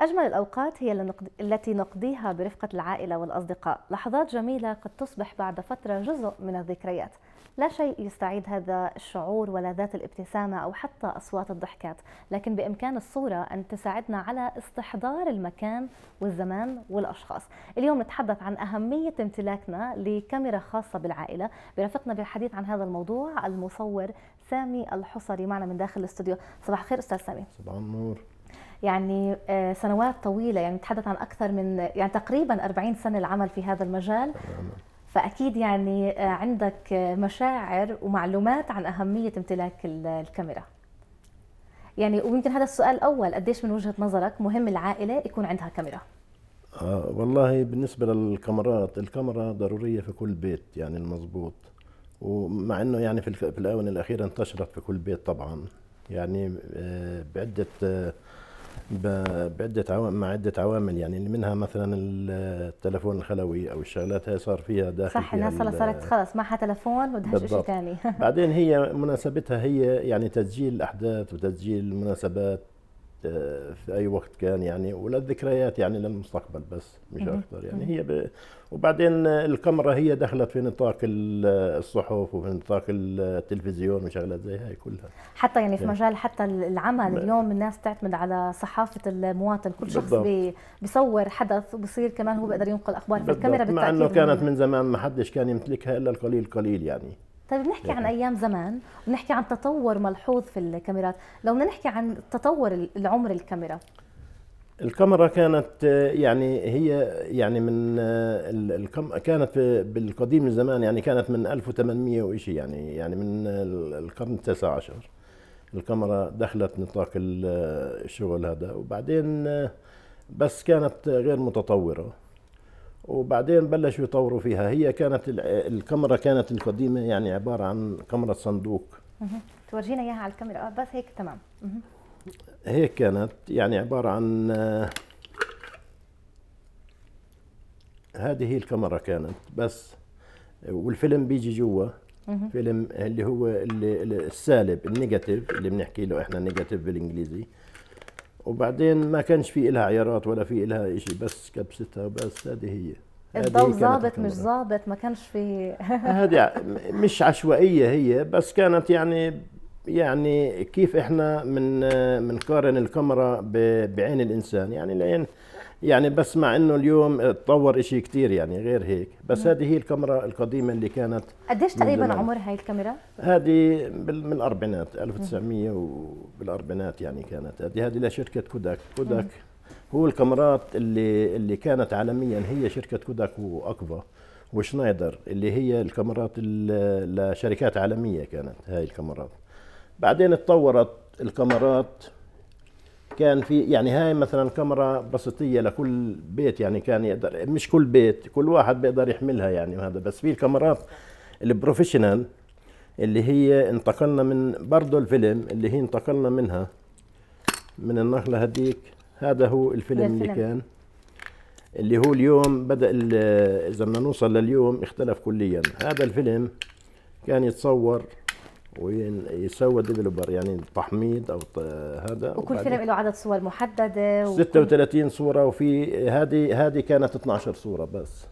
أجمل الأوقات هي التي نقضيها برفقة العائلة والأصدقاء لحظات جميلة قد تصبح بعد فترة جزء من الذكريات لا شيء يستعيد هذا الشعور ولذات الابتسامة أو حتى أصوات الضحكات لكن بإمكان الصورة أن تساعدنا على استحضار المكان والزمان والأشخاص اليوم نتحدث عن أهمية امتلاكنا لكاميرا خاصة بالعائلة برفقنا بالحديث عن هذا الموضوع المصور سامي الحصري معنا من داخل الاستوديو صباح الخير أستاذ سامي صباح النور يعني آه، سنوات طويله يعني نتحدث عن اكثر من يعني تقريبا 40 سنه العمل في هذا المجال فاكيد يعني آه، عندك مشاعر ومعلومات عن اهميه امتلاك الكاميرا يعني ويمكن هذا السؤال الاول قديش من وجهه نظرك مهم العائله يكون عندها كاميرا آه والله بالنسبه للكاميرات الكاميرا ضروريه في كل بيت يعني المضبوط ومع انه يعني في الاونه الاخيره انتشرت في كل بيت طبعا يعني آه، بعده بعده عوامل مع عده عوامل يعني منها مثلا التلفون الخلوي او الشغلات هي صار فيها داخل صح الناس صارت خلاص معها تلفون بدها شيء ثاني بعدين هي مناسبتها هي يعني تسجيل الاحداث وتسجيل المناسبات آه، في اي وقت كان يعني وللذكريات يعني للمستقبل بس مش اكثر يعني هي ب... وبعدين الكاميرا هي دخلت في نطاق الصحف وفي نطاق التلفزيون وشغلات زي هاي كلها حتى يعني في يعني مجال حتى العمل نعم. اليوم الناس تعتمد على صحافه المواطن كل شخص بي... بيصور حدث وبصير كمان هو بيقدر ينقل اخبار في الكاميرا بالتاكيد مع انه كانت من زمان ما حدش كان يمتلكها الا القليل قليل يعني طيب بنحكي عن نعم. ايام زمان وبنحكي عن تطور ملحوظ في الكاميرات لو بدنا نحكي عن تطور العمر الكاميرا الكاميرا كانت يعني هي يعني من كانت بالقديم الزمان يعني كانت من 1800 وشيء يعني يعني من القرن التاسع عشر الكاميرا دخلت نطاق الشغل هذا وبعدين بس كانت غير متطوره وبعدين بلشوا يطوروا فيها هي كانت الكاميرا كانت القديمه يعني عباره عن كاميرا صندوق تورجينا اياها على الكاميرا اه بس هيك تمام هيك كانت يعني عباره عن آه، هذه هي الكاميرا كانت بس والفيلم بيجي جوا فيلم اللي هو اللي السالب النيجاتيف اللي بنحكي له احنا نيجاتيف بالانجليزي وبعدين ما كانش في إلها عيارات ولا في إلها شيء بس كبستها وبس هذه هي الضوء ظابط مش ظابط ما كانش في هذه مش عشوائيه هي بس كانت يعني يعني كيف احنا من بنقارن الكاميرا بعين الانسان يعني العين يعني بس مع انه اليوم تطور شيء كثير يعني غير هيك بس نعم. هذه هي الكاميرا القديمه اللي كانت قديش تقريبا عمر هاي الكاميرا هذه من الاربعينات 1900 وبالاربعينات يعني كانت هذه هذه لشركه كوداك كوداك نعم. هو الكاميرات اللي اللي كانت عالميا هي شركه كوداك واكفا وشنايدر اللي هي الكاميرات لشركات عالميه كانت هاي الكاميرات بعدين اتطورت الكاميرات كان في يعني هاي مثلا كاميرا بسيطيه لكل بيت يعني كان يقدر مش كل بيت كل واحد بيقدر يحملها يعني وهذا بس في الكاميرات البروفيشنال اللي هي انتقلنا من برضه الفيلم اللي هي انتقلنا منها من النخله هديك هذا هو الفيلم اللي كان اللي هو اليوم بدا اذا بدنا نوصل لليوم اختلف كليا هذا الفيلم كان يتصور ويسوى ديفلوبر يعني تحميض او هذا وكل فيلم له عدد صور محدده 36 صوره وفي هذه هذه كانت 12 صوره بس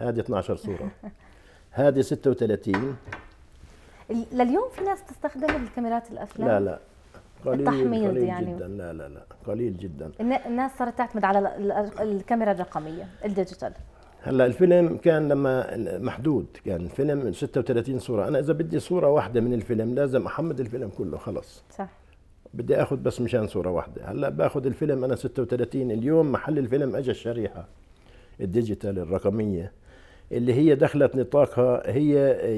هذه 12 صوره هذه 36 لليوم في ناس تستخدم الكاميرات الافلام لا لا قليل التحميض قليل يعني جدا لا لا لا قليل جدا الناس صارت تعتمد على الكاميرا الرقميه الديجيتال هلا الفيلم كان لما محدود كان الفيلم 36 صوره انا اذا بدي صوره واحده من الفيلم لازم احمد الفيلم كله خلص صح بدي اخذ بس مشان صوره واحده هلا باخذ الفيلم انا 36 اليوم محل الفيلم اجى الشريحه الديجيتال الرقميه اللي هي دخلت نطاقها هي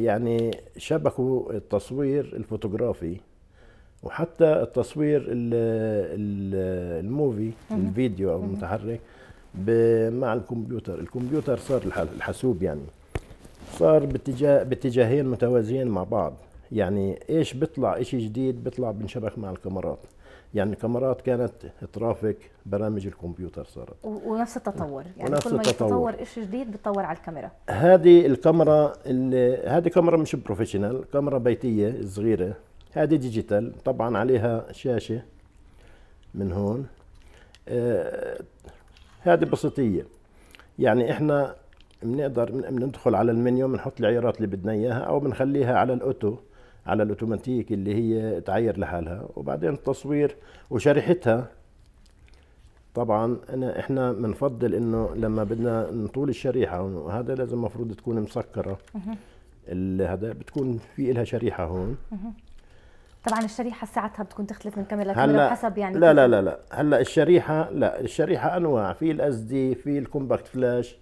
يعني شبكوا التصوير الفوتوغرافي وحتى التصوير الموفي الفيديو او المتحرك مع الكمبيوتر الكمبيوتر صار الحاسوب يعني صار باتجاه باتجاهين متوازيين مع بعض يعني ايش بيطلع شيء جديد بيطلع بنشبك مع الكاميرات يعني الكاميرات كانت ترافق برامج الكمبيوتر صارت ونفس التطور يعني ونفس كل ما يتطور شيء جديد بتطور على الكاميرا هذه الكاميرا اللي هذه كاميرا مش بروفيشنال كاميرا بيتيه صغيره هذه ديجيتال طبعا عليها شاشه من هون آه، هذه بسيطيه يعني احنا بنقدر بندخل على المنيو بنحط العيارات اللي بدنا اياها او بنخليها على الاوتو على الاوتوماتيك اللي هي تعير لحالها وبعدين التصوير وشريحتها طبعا أنا احنا بنفضل انه لما بدنا نطول الشريحه وهذا لازم المفروض تكون مسكره هذا بتكون في لها شريحه هون طبعا الشريحه ساعتها بتكون تختلف من كاميرا لكاميرا حسب يعني لا لا لا لا هلا الشريحه لا الشريحه انواع في الاس دي في الكومباكت فلاش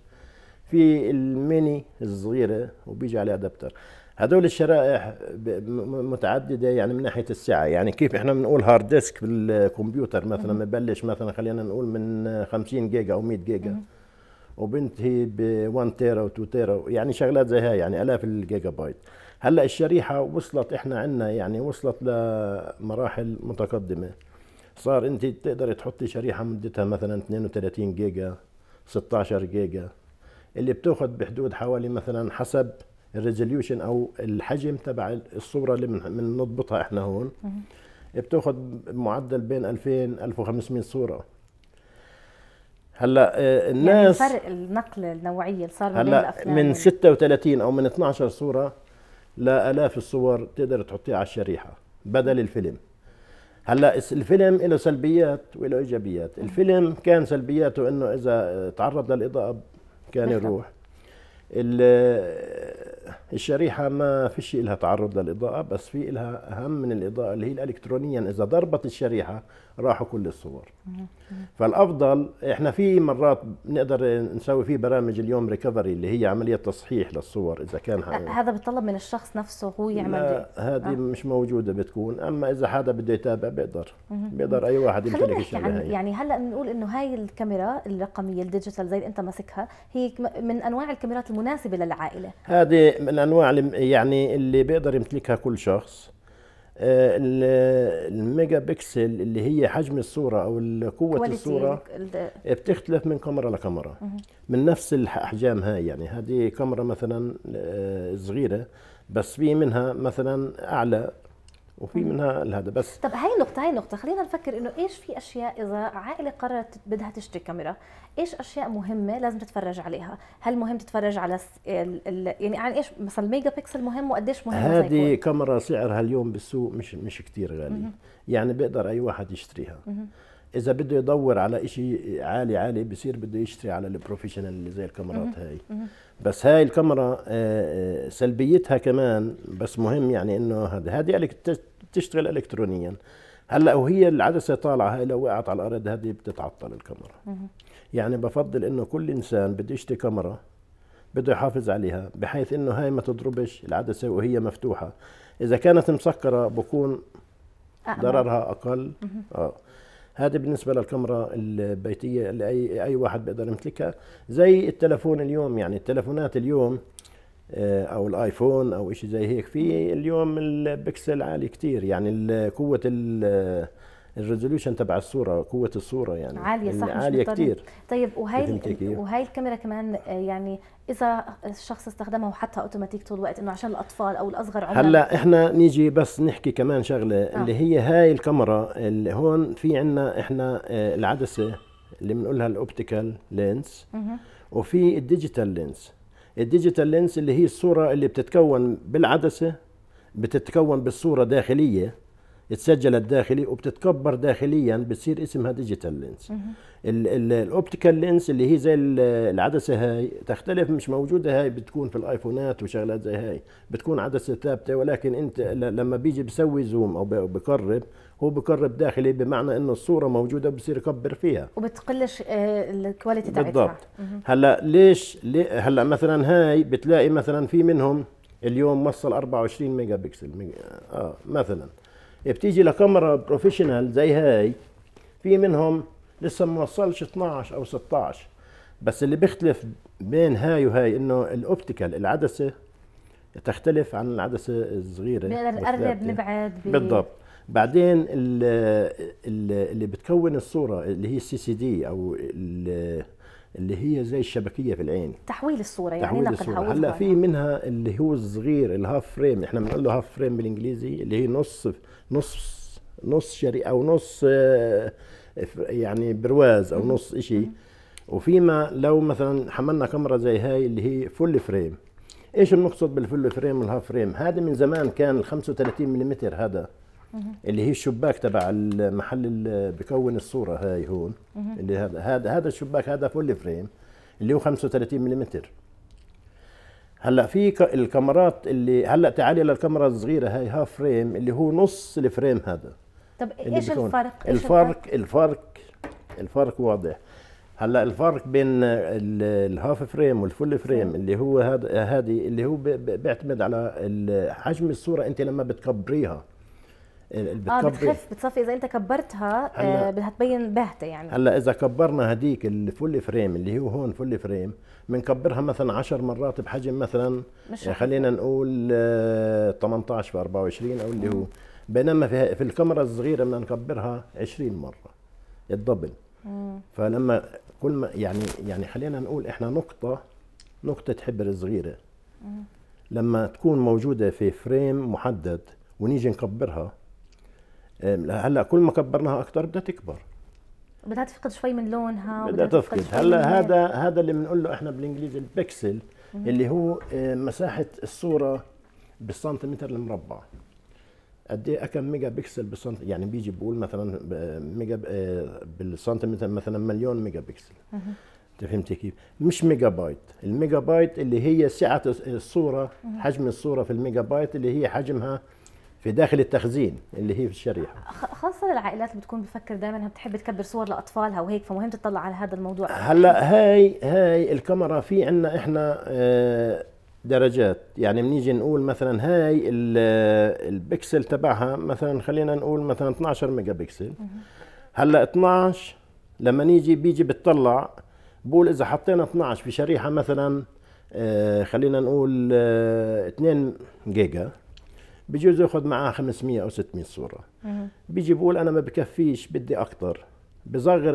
في الميني الصغيره وبيجي عليها ادابتر هدول الشرائح متعدده يعني من ناحيه السعه يعني كيف احنا بنقول هارد ديسك بالكمبيوتر مثلا ببلش مثلا خلينا نقول من 50 جيجا او 100 جيجا وبنتهي ب 1 تيرا و2 تيرا يعني شغلات زي هاي يعني الاف الجيجا بايت هلا الشريحه وصلت احنا عندنا يعني وصلت لمراحل متقدمه صار انت تقدر تحطي شريحه مدتها مثلا 32 جيجا 16 جيجا اللي بتاخذ بحدود حوالي مثلا حسب الريزوليوشن او الحجم تبع الصوره اللي بنضبطها احنا هون بتاخذ معدل بين 2000 1500 صوره هلا آه، يعني الناس يعني فرق النقله النوعيه اللي صار هلا من 36 او من 12 صوره لالاف الصور تقدر تحطيها على الشريحه بدل الفيلم هلا الفيلم له سلبيات وله ايجابيات الفيلم كان سلبياته انه اذا تعرض للاضاءه كان نعم. يروح الشريحة ما فيش إلها تعرض للإضاءة بس في إلها أهم من الإضاءة اللي هي الإلكترونيا إذا ضربت الشريحة راحوا كل الصور فالافضل احنا في مرات بنقدر نسوي فيه برامج اليوم ريكفري اللي هي عمليه تصحيح للصور اذا كان هذا بتطلب من الشخص نفسه هو يعمل هذه آه. مش موجوده بتكون اما اذا حدا بده يتابع بيقدر بيقدر اي واحد يمتلك الشغله عن هي. يعني هلا بنقول انه هاي الكاميرا الرقميه الديجيتال زي اللي انت ماسكها هي من انواع الكاميرات المناسبه للعائله هذه من انواع يعني اللي بيقدر يمتلكها كل شخص آه، الميجا بكسل اللي هي حجم الصوره او قوه الصوره بتختلف من كاميرا لكاميرا من نفس الاحجام هاي يعني هذه كاميرا مثلا آه، صغيره بس في منها مثلا اعلى وفي منها الهذا بس طب هاي النقطة هاي النقطة خلينا نفكر انه ايش في اشياء اذا عائلة قررت بدها تشتري كاميرا، ايش اشياء مهمة لازم تتفرج عليها؟ هل مهم تتفرج على س... ال... ال... يعني عن ايش مثلا الميجا بكسل مهم وقديش مهم هذه كاميرا سعرها اليوم بالسوق مش مش كثير غالي، يعني بيقدر اي واحد يشتريها. اذا بده يدور على شيء عالي عالي بصير بده يشتري على البروفيشنال اللي زي الكاميرات هاي بس هاي الكاميرا آه، آه، سلبيتها كمان بس مهم يعني انه هذا هذه بتشتغل الكترونيا هلا وهي العدسه طالعه هاي لو وقعت على الارض هذه بتتعطل الكاميرا يعني بفضل انه كل انسان بده يشتري كاميرا بده يحافظ عليها بحيث انه هاي ما تضربش العدسه وهي مفتوحه اذا كانت مسكره بكون ضررها اقل اه هذا بالنسبه للكاميرا البيتيه اللي اي اي واحد بيقدر يمتلكها زي التلفون اليوم يعني التلفونات اليوم آه، او الايفون او إشي زي هيك في اليوم البكسل عالي كتير يعني قوه الريزوليوشن تبع الصوره قوه الصوره يعني عاليه صح يعني عاليه كثير طيب وهي وهي الكاميرا كمان آه، يعني اذا الشخص استخدمها وحطها اوتوماتيك طول الوقت انه عشان الاطفال او الاصغر عمرا هلا احنا نيجي بس نحكي كمان شغله آه. اللي هي هاي الكاميرا اللي هون في عندنا احنا آه، العدسه اللي بنقولها الاوبتيكال لينس وفي الديجيتال لينس الديجيتال لينس اللي هي الصوره اللي بتتكون بالعدسه بتتكون بالصوره داخليه اتسجلت داخلي وبتتكبر داخليا بتصير اسمها ديجيتال لينس الاوبتيكال لينس اللي هي زي العدسه هاي تختلف مش موجوده هاي بتكون في الايفونات وشغلات زي هاي بتكون عدسه ثابته ولكن انت لما بيجي بسوي زوم او بقرب هو بقرب داخلي بمعنى انه الصوره موجوده بصير يكبر فيها وبتقلش آه، الكواليتي تاعتها بالضبط هلا ليش هلا مثلا هاي بتلاقي مثلا في منهم اليوم وصل 24 ميجا بكسل اه مثلا بتيجي لكاميرا بروفيشنال زي هاي في منهم لسه ما وصلش 12 او 16 بس اللي بيختلف بين هاي وهاي انه الاوبتيكال العدسه تختلف عن العدسه الصغيره بنقدر نقرب نبعد بالضبط بعدين اللي بتكون الصوره اللي هي السي سي دي او اللي هي زي الشبكيه في العين تحويل الصوره يعني تحويل الصوره هلا في منها اللي هو الصغير الهاف فريم احنا بنقول له هاف فريم بالانجليزي اللي هي نص نص نص شري او نص آه، يعني برواز او نص اشي وفيما لو مثلا حملنا كاميرا زي هاي اللي هي فل فريم ايش بنقصد بالفل فريم والهاف فريم هذا من زمان كان ال 35 ملم هذا اللي هي الشباك تبع المحل اللي بكون الصوره هاي هون اللي هذا هذا الشباك هذا فل فريم اللي هو 35 ملم هلا في الكاميرات اللي هلا تعالي للكاميرا الصغيره هاي هاف فريم اللي هو نص الفريم هذا طب ايش الفرق؟ إيش الفرق الفرق الفرق واضح هلا الفرق بين الهاف فريم والفول فريم اللي هو هذا هذه اللي هو بيعتمد على حجم الصوره انت لما بتكبريها آه، بتكبر بتخف بتصفي اذا انت كبرتها بدها آه، تبين باهته يعني هلا اذا كبرنا هديك الفول فريم اللي هو هون فول فريم بنكبرها مثلا 10 مرات بحجم مثلا مش آه، خلينا نقول 18 في 24 او اللي هو بينما في, في الكاميرا الصغيره بدنا نكبرها 20 مره الدبل فلما كل ما يعني يعني خلينا نقول احنا نقطه نقطه حبر صغيره لما تكون موجوده في فريم محدد ونيجي نكبرها هلا كل ما كبرناها اكثر بدها تكبر بدها تفقد شوي من لونها بدها تفقد هلا هذا هذا اللي بنقول له احنا بالانجليزي البكسل اللي هو مساحه الصوره بالسنتيمتر المربع قد ايه كم ميجا بكسل بالسنت يعني بيجي بقول مثلا ميجا أه، بالسنتيمتر مثلا مليون ميجا بكسل انت فهمتي كيف؟ مش ميجا بايت، الميجا بايت اللي هي سعه الصوره حجم الصوره في الميجا بايت اللي هي حجمها في داخل التخزين اللي هي في الشريحه خاصه العائلات اللي بتكون بفكر دائما انها بتحب تكبر صور لاطفالها وهيك فمهم تطلع على هذا الموضوع هلا هاي هاي الكاميرا في عندنا احنا آه، درجات يعني بنيجي نقول مثلا هاي آه، البكسل تبعها مثلا خلينا نقول مثلا 12 ميجا بكسل هلا 12 لما نيجي بيجي بتطلع بقول اذا حطينا 12 في شريحه مثلا آه، خلينا نقول 2 جيجا بجوز ياخذ معاه 500 او 600 صوره بيجي بقول انا ما بكفيش بدي اكثر بصغر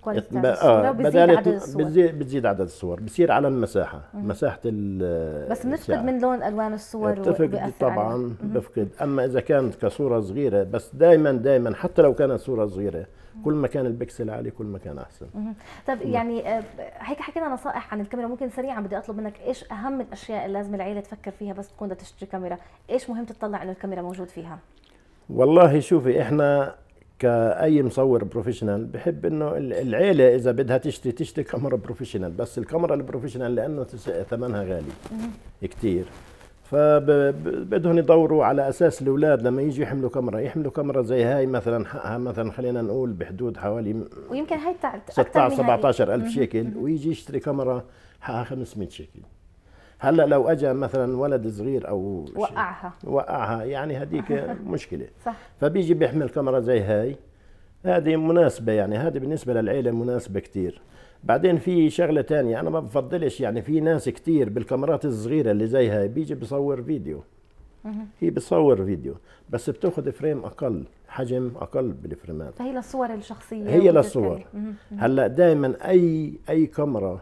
كواليتي آه، عدد الصور بتزيد, بتزيد عدد الصور بصير على المساحه مم. مساحه ال بس بنفقد من لون الوان الصور بتفقد طبعا بفقد اما اذا كانت كصوره صغيره بس دائما دائما حتى لو كانت صوره صغيره كل ما كان البكسل عالي كل ما كان احسن طيب نعم. يعني آه، هيك حكينا نصائح عن الكاميرا ممكن سريعا بدي اطلب منك ايش اهم الاشياء اللي لازم العيله تفكر فيها بس تكون بدها تشتري كاميرا ايش مهم تطلع انه الكاميرا موجود فيها والله شوفي احنا كاي مصور بروفيشنال بحب انه العيله اذا بدها تشتري تشتري كاميرا بروفيشنال بس الكاميرا البروفيشنال لانه ثمنها غالي كثير فبدهم يدوروا على اساس الاولاد لما يجوا يحملوا كاميرا يحملوا كاميرا زي هاي مثلا حقها مثلا خلينا نقول بحدود حوالي ويمكن هاي 16 17 الف شيكل ويجي يشتري كاميرا حقها 500 شيكل هلا لو اجى مثلا ولد صغير او وقعها وقعها يعني هذيك مشكله صح فبيجي بيحمل كاميرا زي هاي هذه مناسبه يعني هذه بالنسبه للعيله مناسبه كثير بعدين في شغله ثانيه انا ما بفضلش يعني في ناس كثير بالكاميرات الصغيره اللي زي هاي بيجي بصور فيديو هي بتصور فيديو بس بتاخذ فريم اقل حجم اقل بالفريمات فهي للصور الشخصيه هي للصور هلا دائما اي اي كاميرا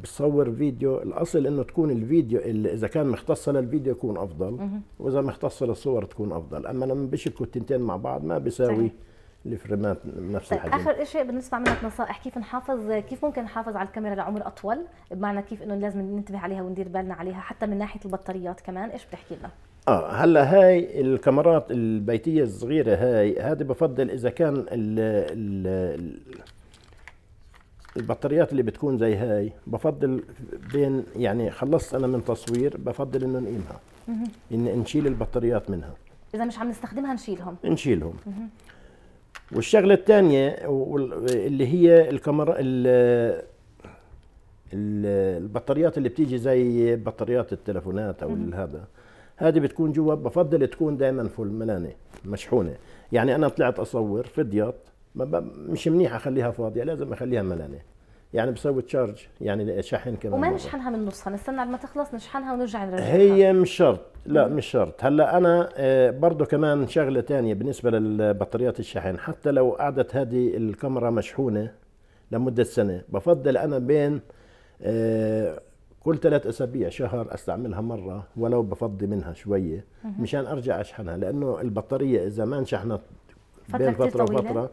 بتصور فيديو الاصل انه تكون الفيديو اللي اذا كان مختصه للفيديو يكون افضل واذا مختصه للصور تكون افضل اما لما بشكوا التنتين مع بعض ما بيساوي الفريمات نفس طيب، الحجم اخر شيء بنسمع منك نصائح كيف نحافظ كيف ممكن نحافظ على الكاميرا لعمر اطول بمعنى كيف انه لازم ننتبه عليها وندير بالنا عليها حتى من ناحيه البطاريات كمان ايش بتحكي لنا اه هلا هاي الكاميرات البيتيه الصغيره هاي هذه بفضل اذا كان ال ال البطاريات اللي بتكون زي هاي بفضل بين يعني خلصت انا من تصوير بفضل انه نقيمها ان نشيل البطاريات منها اذا مش عم نستخدمها نشيلهم نشيلهم والشغله الثانيه اللي هي الكاميرا البطاريات اللي بتيجي زي بطاريات التلفونات او هذا هذه بتكون جوا بفضل تكون دائما فل ملانه مشحونه يعني انا طلعت اصور فضيت مش منيح اخليها فاضيه لازم اخليها ملانه يعني بسوي تشارج يعني شحن كمان وما نشحنها من نصها نستنى لما تخلص نشحنها ونرجع نرجعها هي مش شرط لا مش شرط هلا انا آه، برضه كمان شغله ثانيه بالنسبه للبطاريات الشحن حتى لو قعدت هذه الكاميرا مشحونه لمده سنه بفضل انا بين آه، كل ثلاث اسابيع شهر استعملها مره ولو بفضي منها شويه مشان ارجع اشحنها لانه البطاريه اذا ما انشحنت بين فتره وفتره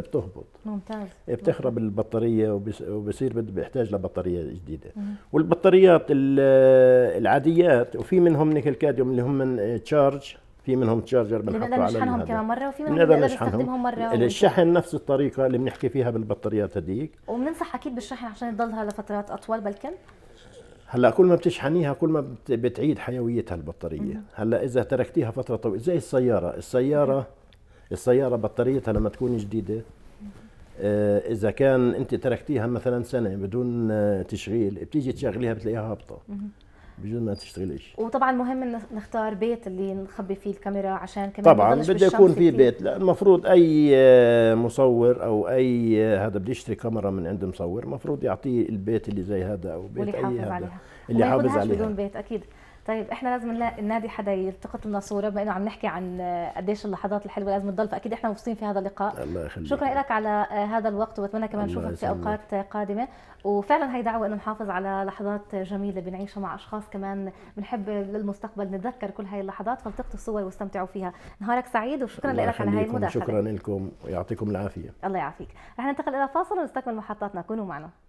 بتهبط ممتاز بتخرب البطاريه وبصير بيحتاج لبطاريه جديده مم. والبطاريات العاديات وفي منهم نيكل كاديوم اللي هم من تشارج في منهم تشارجر بنحطه على نشحنهم كمان مره وفي منهم بنقدر نستخدمهم مره الشحن نفس الطريقه اللي بنحكي فيها بالبطاريات هذيك وبننصح اكيد بالشحن عشان تضلها لفترات اطول بلكن هلا كل ما بتشحنيها كل ما بتعيد حيويتها البطاريه هلا اذا تركتيها فتره طويله زي السياره السياره السياره بطاريتها لما تكون جديده آه، اذا كان انت تركتيها مثلا سنه بدون آه، تشغيل بتيجي تشغليها بتلاقيها هابطه بجوز ما تشتغلش وطبعا مهم نختار بيت اللي نخبي فيه الكاميرا عشان كمان طبعا بده يكون في بيت لا المفروض اي آه، مصور او اي هذا بده يشتري كاميرا من عند مصور المفروض يعطيه البيت اللي زي هذا او بيت اي هذا عليها. اللي حافظ عليها بدون بيت اكيد طيب احنا لازم ننادي حدا يلتقط لنا صوره بما انه عم نحكي عن آه، قديش اللحظات الحلوه لازم تضل فاكيد احنا مبسوطين في هذا اللقاء الله يخليك شكرا لك على آه، هذا الوقت وبتمنى كمان نشوفك في اوقات قادمه وفعلا هي دعوه انه نحافظ على لحظات جميله بنعيشها مع اشخاص كمان بنحب للمستقبل نتذكر كل هاي اللحظات فالتقطوا الصور واستمتعوا فيها نهارك سعيد وشكرا لك على هاي المداخله شكرا لكم ويعطيكم العافيه الله يعافيك رح ننتقل الى فاصل ونستكمل محطاتنا كونوا معنا